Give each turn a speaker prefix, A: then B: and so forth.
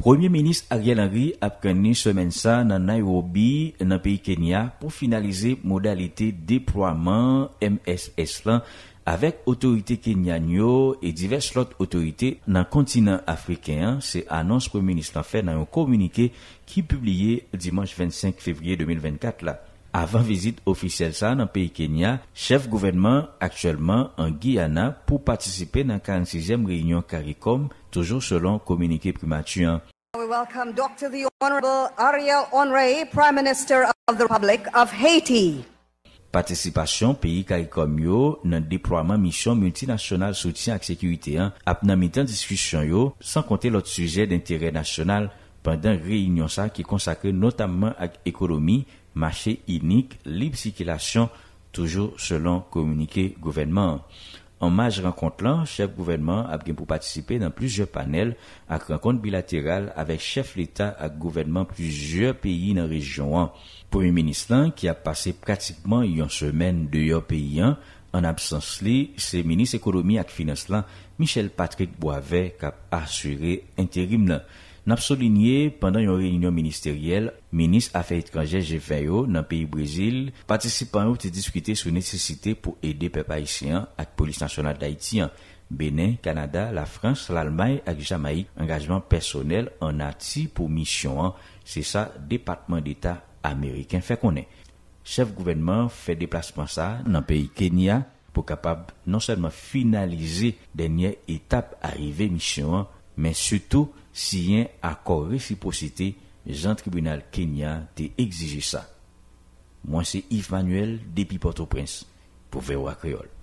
A: Premier Ministre Ariel Henry ap kene semen sa nan Nairobi nan peyi Kenya pou finalize modalite deproyman MSS lan avek otorite Kenya Nyo e divers lot otorite nan kontinant Afrikan se anons Premier Ministre la fe nan yon komunike ki publie Dimanche 25 Fevrier 2024 la. Avan vizit ofisyel sa nan peyi Kenya, chef gouvenman aktuelman an Guyana pou patisipe nan 46e reunion Karikom toujou selon komunike primatuyen. Patisipasyon peyi Karikom yo nan deproyman misyon multinasyonal soutyen ak sekywiteyan ap nan mitan diskwisyon yo san konte lot suje d'interrey nasyonal. pandan reynyon sa ki konsakre notamman ak ekolomi, mache inik, libe sikilasyon, toujou selon komunike gouvenman. An maj renkont lan, chef gouvenman ap gen pou patisipe nan plizye panel ak renkont bilateral avek chef l'Etat ak gouvenman plizye peyi nan rejyon an. Po yon menis lan ki ap pase pratikman yon semen de yon peyi an, an absans li, se menis ekolomi ak finas lan, Michel Patrick Boivet kap asyre enterim lan. N ap solinye, pendant yon reynyon ministeriel, minis afe itkanger G20 yo nan peyi Brezil, patisipan yo te diskute sou nesisite pou ede pe paisyen ak polis nasyonal daityen, Benin, Kanada, la Frans, l'Almae ak Jamaik, engajman personel an ati pou Mishonan, se sa Departement d'Etat Ameriken fe konen. Chef gouvernement fe deplasman sa nan peyi Kenya, pou kapab non selman finalize denye etap arive Mishonan, men sutou, si yen akor refiposite jan tribunal Kenya te egziji sa. Mwen se Yves Manuel depi Port-au-Prince pou verwa kreol.